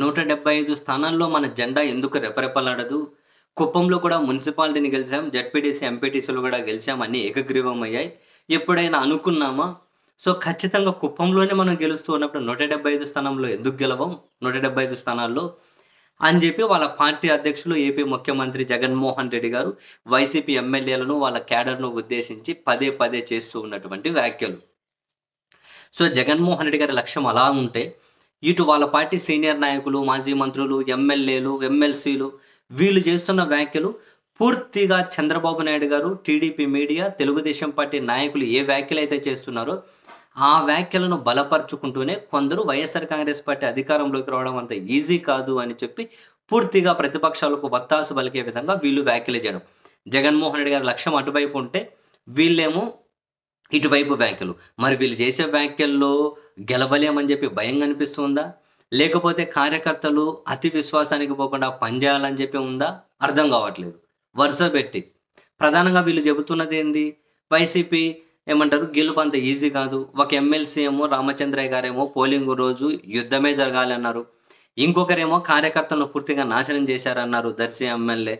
నూట డెబ్బై ఐదు స్థానాల్లో మన జెండా ఎందుకు రెపరెపలాడదు కుప్పంలో కూడా మున్సిపాలిటీని గెలిచాం జడ్పీటీసీ ఎంపీటీసీలు కూడా గెలిచాం అన్ని ఏకగ్రీవం అయ్యాయి ఎప్పుడైనా అనుకున్నామా సో ఖచ్చితంగా కుప్పంలోనే మనం గెలుస్తూ ఉన్నప్పుడు నూట డెబ్బై ఐదు స్థానంలో ఎందుకు గెలవం నూట డెబ్బై ఐదు స్థానాల్లో అని చెప్పి వాళ్ళ పార్టీ అధ్యక్షులు ఏపీ ముఖ్యమంత్రి జగన్మోహన్ రెడ్డి గారు వైసీపీ ఎమ్మెల్యేలను వాళ్ళ క్యాడర్ను ఉద్దేశించి పదే పదే చేస్తూ ఉన్నటువంటి వ్యాఖ్యలు సో జగన్మోహన్ రెడ్డి గారి లక్ష్యం అలా ఉంటే ఇటు వాళ్ళ పార్టీ సీనియర్ నాయకులు మాజీ మంత్రులు ఎమ్మెల్యేలు ఎమ్మెల్సీలు వీళ్ళు చేస్తున్న వ్యాఖ్యలు పూర్తిగా చంద్రబాబు నాయుడు గారు టీడీపీ మీడియా తెలుగుదేశం పార్టీ నాయకులు ఏ వ్యాఖ్యలు అయితే చేస్తున్నారో ఆ వ్యాఖ్యలను బలపరుచుకుంటూనే కొందరు వైఎస్ఆర్ కాంగ్రెస్ పార్టీ అధికారంలోకి రావడం అంత ఈజీ కాదు అని చెప్పి పూర్తిగా ప్రతిపక్షాలకు వత్తాసు పలికే విధంగా వీళ్ళు వ్యాఖ్యలు చేయడం జగన్మోహన్ రెడ్డి గారు లక్ష్యం అటువైపు ఉంటే వీళ్ళేమో ఇటువైపు బ్యాంకులు మరి వీళ్ళు చేసే వ్యాఖ్యల్లో గెలవలేమని చెప్పి భయం కనిపిస్తుందా లేకపోతే కార్యకర్తలు అతి విశ్వాసానికి పోకుండా పనిచేయాలని చెప్పి ఉందా అర్థం కావట్లేదు వరుస పెట్టి ప్రధానంగా వీళ్ళు చెబుతున్నది ఏంది వైసీపీ ఏమంటారు గెలుపు అంత ఈజీ కాదు ఒక ఎమ్మెల్సీ ఏమో రామచంద్రయ్య గారేమో పోలింగ్ రోజు యుద్ధమే జరగాలి అన్నారు ఇంకొకరేమో కార్యకర్తలను పూర్తిగా నాశనం చేశారన్నారు దర్శి ఎమ్మెల్యే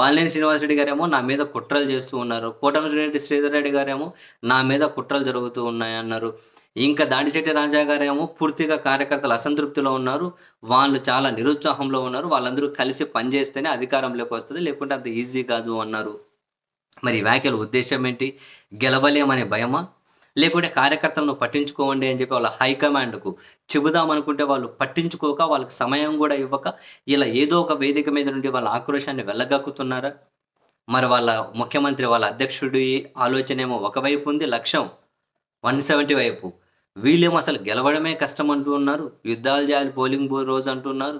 బాలినేని శ్రీనివాసరెడ్డి గారేమో నా మీద కుట్రలు చేస్తూ ఉన్నారు కోటమిరెడ్డి శ్రీధర్ రెడ్డి గారేమో నా మీద కుట్రలు జరుగుతూ ఉన్నాయన్నారు ఇంకా దాడిశెట్టి రాజా గారేమో పూర్తిగా కార్యకర్తలు అసంతృప్తిలో ఉన్నారు వాళ్ళు చాలా నిరుత్సాహంలో ఉన్నారు వాళ్ళందరూ కలిసి పనిచేస్తేనే అధికారంలోకి వస్తుంది లేకుంటే అంత ఈజీ కాదు అన్నారు మరి వ్యాఖ్యల ఉద్దేశం ఏంటి గెలవలేమనే భయమా లేకుంటే కార్యకర్తలను పట్టించుకోండి అని చెప్పి వాళ్ళ హైకమాండ్కు చెబుదామనుకుంటే వాళ్ళు పట్టించుకోక వాళ్ళకి సమయం కూడా ఇవ్వక ఇలా ఏదో ఒక వేదిక మీద నుండి వాళ్ళ ఆక్రోశాన్ని వెళ్ళగక్కుతున్నారా మరి వాళ్ళ ముఖ్యమంత్రి వాళ్ళ అధ్యక్షుడి ఆలోచన ఏమో ఒకవైపు ఉంది లక్ష్యం వన్ సెవెంటీ వైపు వీళ్ళేమో అసలు గెలవడమే కష్టం అంటూ ఉన్నారు యుద్ధాలు చేయాలి పోలింగ్ రోజు అంటున్నారు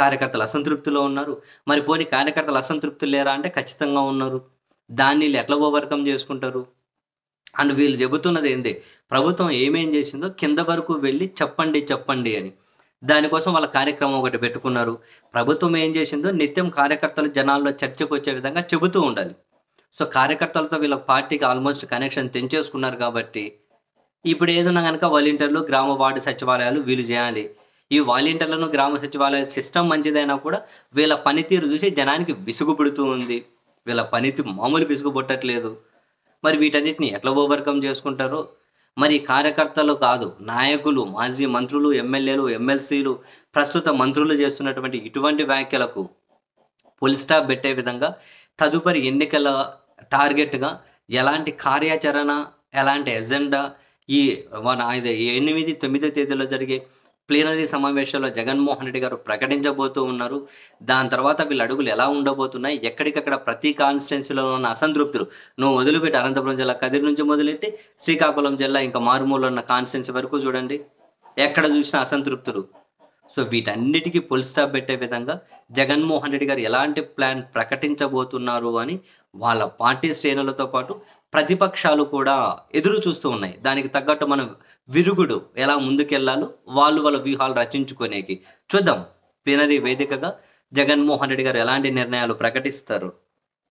కార్యకర్తలు అసంతృప్తిలో ఉన్నారు మరి పోనీ కార్యకర్తలు అసంతృప్తులు లేరా అంటే ఖచ్చితంగా ఉన్నారు దాన్ని ఎట్లా ఓవర్కమ్ చేసుకుంటారు అండ్ వీళ్ళు చెబుతున్నది ఏంది ప్రభుత్వం ఏమేం చేసిందో కింద వరకు వెళ్ళి చెప్పండి చెప్పండి అని దానికోసం వాళ్ళ కార్యక్రమం ఒకటి పెట్టుకున్నారు ప్రభుత్వం ఏం చేసిందో నిత్యం కార్యకర్తలు జనాల్లో చర్చకు వచ్చే విధంగా చెబుతూ ఉండాలి సో కార్యకర్తలతో వీళ్ళ పార్టీకి ఆల్మోస్ట్ కనెక్షన్ తెంచేసుకున్నారు కాబట్టి ఇప్పుడు ఏదన్నా కనుక వాలంటీర్లు గ్రామ వార్డు సచివాలయాలు వీలు చేయాలి ఈ వాలంటీర్లను గ్రామ సచివాలయ సిస్టమ్ మంచిదైనా కూడా వీళ్ళ పనితీరు చూసి జనానికి విసుగు ఉంది వీళ్ళ పనితీరు మామూలు విసుగుపట్టట్లేదు మరి వీటన్నిటిని ఎట్లా ఓవర్కమ్ చేసుకుంటారు మరి కార్యకర్తలు కాదు నాయకులు మాజీ మంత్రులు ఎమ్మెల్యేలు ఎమ్మెల్సీలు ప్రస్తుత మంత్రులు చేస్తున్నటువంటి ఇటువంటి వ్యాఖ్యలకు పొలిస్టాప్ పెట్టే విధంగా తదుపరి ఎన్నికల టార్గెట్గా ఎలాంటి కార్యాచరణ ఎలాంటి ఎజెండా ఈ మన ఎనిమిది తొమ్మిదో తేదీలో జరిగే ప్లీనరీ సమావేశంలో జగన్మోహన్ రెడ్డి గారు ప్రకటించబోతూ ఉన్నారు దాని తర్వాత వీళ్ళ అడుగులు ఎలా ఉండబోతున్నాయి ఎక్కడికక్కడ ప్రతి కాన్స్టిట్యున్సీలో ఉన్న అసంతృప్తులు నువ్వు వదిలిపెట్టి అనంతపురం జిల్లా కదిరి నుంచి మొదలెట్టి శ్రీకాకుళం జిల్లా ఇంకా మారుమూలలో ఉన్న కాన్స్టిట్యున్సీ వరకు చూడండి ఎక్కడ చూసినా అసంతృప్తులు సో వీటన్నిటికీ పుల్ స్టాప్ పెట్టే విధంగా జగన్మోహన్ రెడ్డి గారు ఎలాంటి ప్లాన్ ప్రకటించబోతున్నారు అని వాళ్ళ పార్టీ శ్రేణులతో పాటు ప్రతిపక్షాలు కూడా ఎదురు చూస్తూ ఉన్నాయి దానికి తగ్గట్టు మనం విరుగుడు ఎలా ముందుకెళ్లాలో వాళ్ళు వాళ్ళ వ్యూహాలు రచించుకునేకి చూద్దాం ప్లీనరీ వేదికగా జగన్మోహన్ రెడ్డి గారు ఎలాంటి నిర్ణయాలు ప్రకటిస్తారు